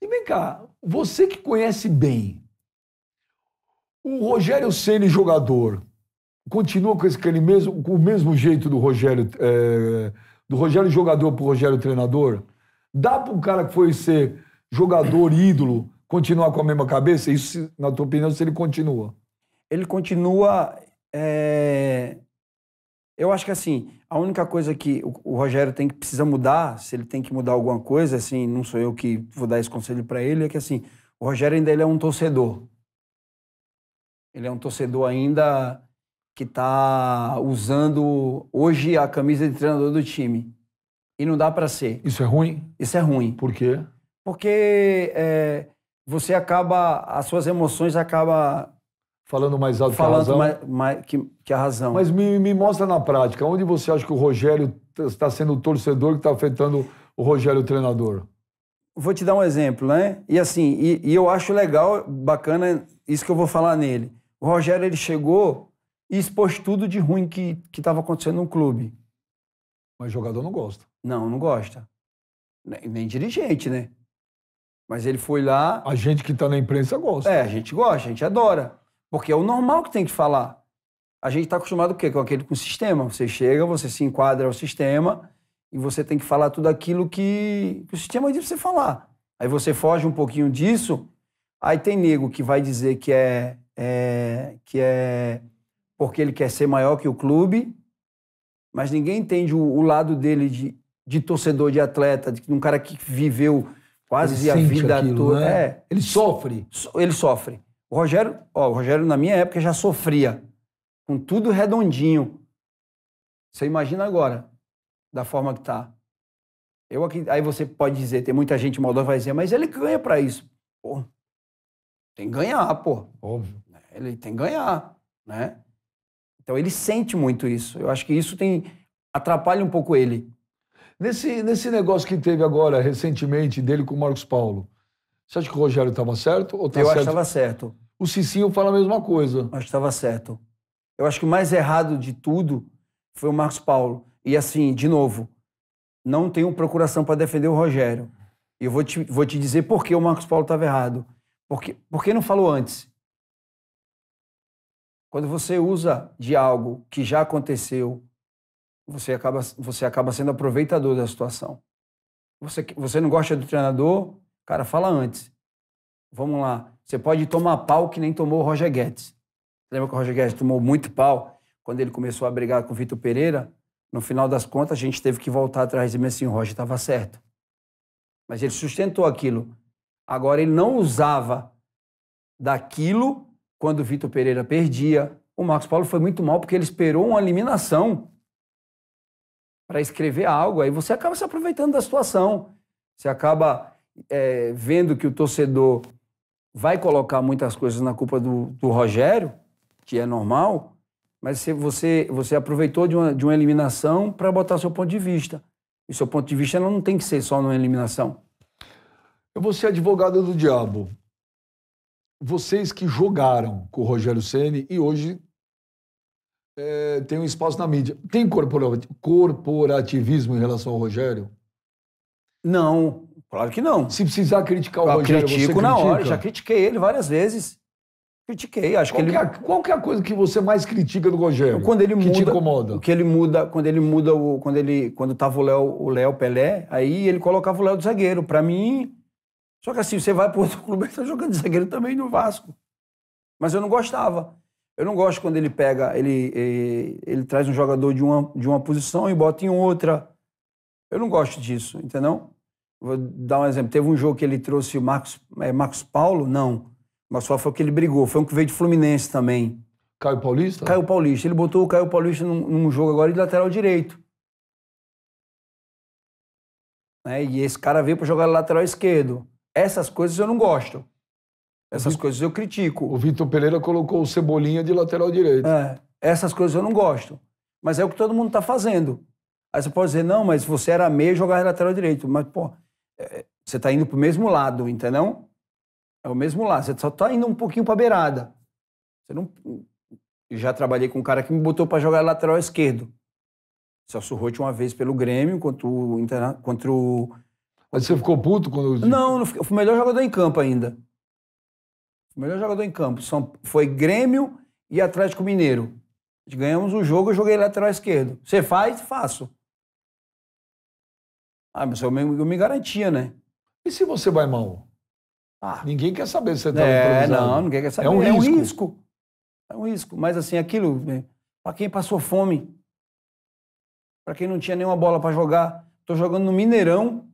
E vem cá, você que conhece bem, o Rogério Ceni jogador continua com esse aquele mesmo, com o mesmo jeito do Rogério, é, do Rogério jogador para o Rogério treinador. Dá para um cara que foi ser jogador ídolo continuar com a mesma cabeça? Isso, na tua opinião, se ele continua? Ele continua é, eu acho que assim, a única coisa que o, Rogério tem que precisa mudar, se ele tem que mudar alguma coisa, assim, não sou eu que vou dar esse conselho para ele, é que assim, o Rogério ainda ele é um torcedor. Ele é um torcedor ainda que está usando hoje a camisa de treinador do time. E não dá para ser. Isso é ruim? Isso é ruim. Por quê? Porque é, você acaba, as suas emoções acaba Falando mais alto Falando que a razão. Mais, mais, que, que a razão. Mas me, me mostra na prática, onde você acha que o Rogério está sendo o torcedor que está afetando o Rogério, o treinador? Vou te dar um exemplo, né? E assim, e, e eu acho legal, bacana isso que eu vou falar nele. O Rogério, ele chegou e expôs tudo de ruim que estava acontecendo no clube. Mas jogador não gosta. Não, não gosta. Nem, nem dirigente, né? Mas ele foi lá. A gente que está na imprensa gosta. É, a gente gosta, a gente adora. Porque é o normal que tem que falar. A gente está acostumado com o quê? Com aquele com o sistema. Você chega, você se enquadra ao sistema e você tem que falar tudo aquilo que, que o sistema diz você falar. Aí você foge um pouquinho disso, aí tem nego que vai dizer que é, é que é porque ele quer ser maior que o clube, mas ninguém entende o, o lado dele de, de torcedor, de atleta, de, de um cara que viveu quase ele a vida aquilo, toda. Né? É, ele sofre. So, ele sofre. O Rogério, ó, o Rogério, na minha época, já sofria com tudo redondinho. Você imagina agora, da forma que tá. Eu aqui, aí você pode dizer, tem muita gente maldosa vai dizer, mas ele ganha para isso. Pô, tem que ganhar, pô. Óbvio. Né, ele tem que ganhar, né? Então ele sente muito isso. Eu acho que isso tem atrapalha um pouco ele. Nesse, nesse negócio que teve agora recentemente dele com o Marcos Paulo, você acha que o Rogério estava certo? Ou tá eu certo? acho que estava certo o Cicinho fala a mesma coisa. Acho que estava certo. Eu acho que o mais errado de tudo foi o Marcos Paulo. E assim, de novo, não tenho procuração para defender o Rogério. E eu vou te, vou te dizer por que o Marcos Paulo estava errado. Porque, por que não falou antes? Quando você usa de algo que já aconteceu, você acaba, você acaba sendo aproveitador da situação. Você, você não gosta do treinador, cara, fala antes. Vamos lá. Você pode tomar pau que nem tomou o Roger Guedes. Lembra que o Roger Guedes tomou muito pau quando ele começou a brigar com o Vitor Pereira? No final das contas, a gente teve que voltar atrás e dizer assim, o Roger estava certo. Mas ele sustentou aquilo. Agora, ele não usava daquilo quando o Vitor Pereira perdia. O Marcos Paulo foi muito mal porque ele esperou uma eliminação para escrever algo. Aí você acaba se aproveitando da situação. Você acaba é, vendo que o torcedor vai colocar muitas coisas na culpa do, do Rogério, que é normal, mas você, você aproveitou de uma, de uma eliminação para botar seu ponto de vista. E seu ponto de vista não tem que ser só numa eliminação. Eu vou ser advogado do diabo. Vocês que jogaram com o Rogério Ceni e hoje é, tem um espaço na mídia. Tem corporativismo em relação ao Rogério? Não. Claro que não. Se precisar criticar o eu Rogério, critico você na hora. Já critiquei ele várias vezes. Critiquei, acho qual que ele. É qual que é a coisa que você mais critica do Rogério? Quando ele muda, que te incomoda? O que ele muda, quando ele muda o, quando ele, quando tava o Léo, o Léo Pelé, aí ele colocava o Léo de zagueiro. Para mim, só que assim, você vai pro outro clube, ele tá jogando de zagueiro também no Vasco. Mas eu não gostava. Eu não gosto quando ele pega, ele, ele, ele traz um jogador de uma, de uma posição e bota em outra. Eu não gosto disso, entendeu? Vou dar um exemplo. Teve um jogo que ele trouxe o Marcos, é, Marcos Paulo? Não. Mas só foi que ele brigou. Foi um que veio de Fluminense também. Caio Paulista? Caio Paulista. Ele botou o Caio Paulista num, num jogo agora de lateral direito. Né? E esse cara veio para jogar lateral esquerdo. Essas coisas eu não gosto. Essas Vitor, coisas eu critico. O Vitor Pereira colocou o Cebolinha de lateral direito. É, essas coisas eu não gosto. Mas é o que todo mundo está fazendo. Aí você pode dizer, não, mas você era meia e jogava lateral direito. Mas, pô, você está indo para o mesmo lado, entendeu? É o mesmo lado, você só está indo um pouquinho para a beirada. Você não... já trabalhei com um cara que me botou para jogar lateral esquerdo. Celso Rotti uma vez pelo Grêmio, contra o, interna... contra o mas você ficou puto quando. Não, não fiquei, eu fui o melhor jogador em campo ainda. O melhor jogador em campo. São, foi Grêmio e Atlético Mineiro. Ganhamos o jogo, eu joguei lateral esquerdo. Você faz? Faço. Ah, mas eu me, eu me garantia, né? E se você vai mal? Ah, ninguém quer saber se você está é, improvisando. Não, ninguém quer saber. É um, é risco. um risco. É um risco. Mas assim, aquilo, né, para quem passou fome, para quem não tinha nenhuma bola para jogar, tô jogando no Mineirão,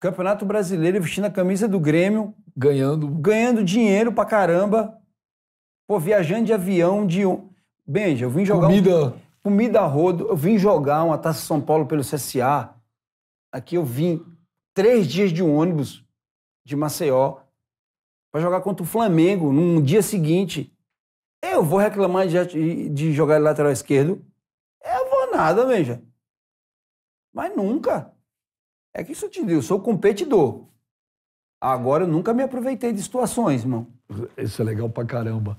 Campeonato Brasileiro, vestindo a camisa do Grêmio. Ganhando. Ganhando dinheiro pra caramba. Pô, viajando de avião, de... Benja, eu vim jogar... Comida. Um... Comida rodo. Eu vim jogar uma Taça São Paulo pelo CSA. Aqui eu vim três dias de ônibus de Maceió para jogar contra o Flamengo no dia seguinte. Eu vou reclamar de, de jogar de lateral esquerdo? Eu vou nada, veja. Mas nunca. É que isso eu te digo, eu sou competidor. Agora eu nunca me aproveitei de situações, irmão. Isso é legal pra caramba.